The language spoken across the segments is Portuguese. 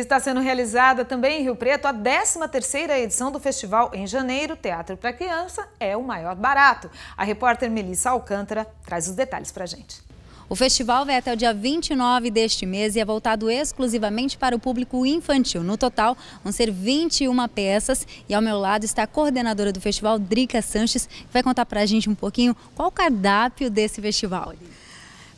está sendo realizada também em Rio Preto a 13ª edição do festival em janeiro. Teatro para criança é o maior barato. A repórter Melissa Alcântara traz os detalhes para gente. O festival vai até o dia 29 deste mês e é voltado exclusivamente para o público infantil. No total, vão ser 21 peças e ao meu lado está a coordenadora do festival, Drica Sanches, que vai contar para a gente um pouquinho qual o cardápio desse festival.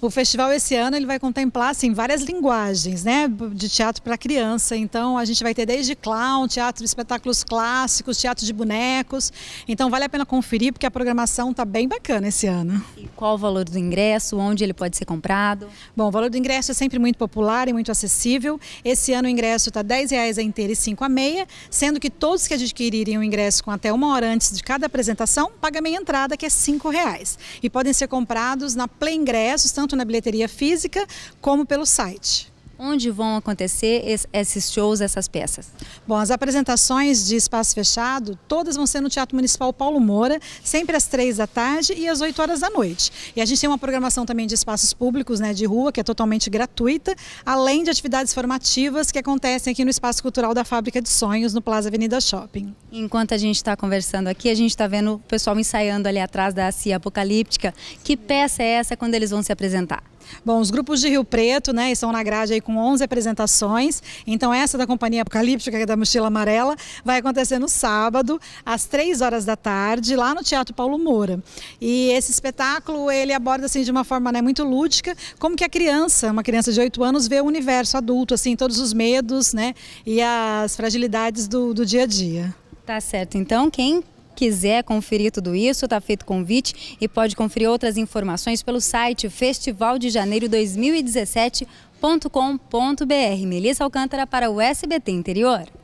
O festival esse ano ele vai contemplar assim, várias linguagens, né, de teatro para criança. Então a gente vai ter desde clown, teatro, espetáculos clássicos, teatro de bonecos. Então vale a pena conferir porque a programação está bem bacana esse ano. E qual o valor do ingresso? Onde ele pode ser comprado? Bom, o valor do ingresso é sempre muito popular e muito acessível. Esse ano o ingresso está R$ reais a inteira e 5 a meia, sendo que todos que adquirirem o ingresso com até uma hora antes de cada apresentação pagam meia entrada, que é R$ reais. E podem ser comprados na Play Ingressos, tanto tanto na bilheteria física como pelo site. Onde vão acontecer esses shows, essas peças? Bom, as apresentações de espaço fechado, todas vão ser no Teatro Municipal Paulo Moura, sempre às três da tarde e às 8 horas da noite. E a gente tem uma programação também de espaços públicos, né, de rua, que é totalmente gratuita, além de atividades formativas que acontecem aqui no Espaço Cultural da Fábrica de Sonhos, no Plaza Avenida Shopping. Enquanto a gente está conversando aqui, a gente está vendo o pessoal ensaiando ali atrás da Cia Apocalíptica. Que peça é essa quando eles vão se apresentar? Bom, os grupos de Rio Preto, né, estão na grade aí com 11 apresentações. Então essa da Companhia Apocalíptica, que é da Mochila Amarela, vai acontecer no sábado, às 3 horas da tarde, lá no Teatro Paulo Moura. E esse espetáculo, ele aborda assim de uma forma, né, muito lúdica, como que a criança, uma criança de 8 anos vê o universo adulto, assim, todos os medos, né, e as fragilidades do, do dia a dia. Tá certo. Então, quem quiser conferir tudo isso, está feito convite e pode conferir outras informações pelo site Festival de Janeiro 2017.com.br. Melissa Alcântara para o SBT Interior.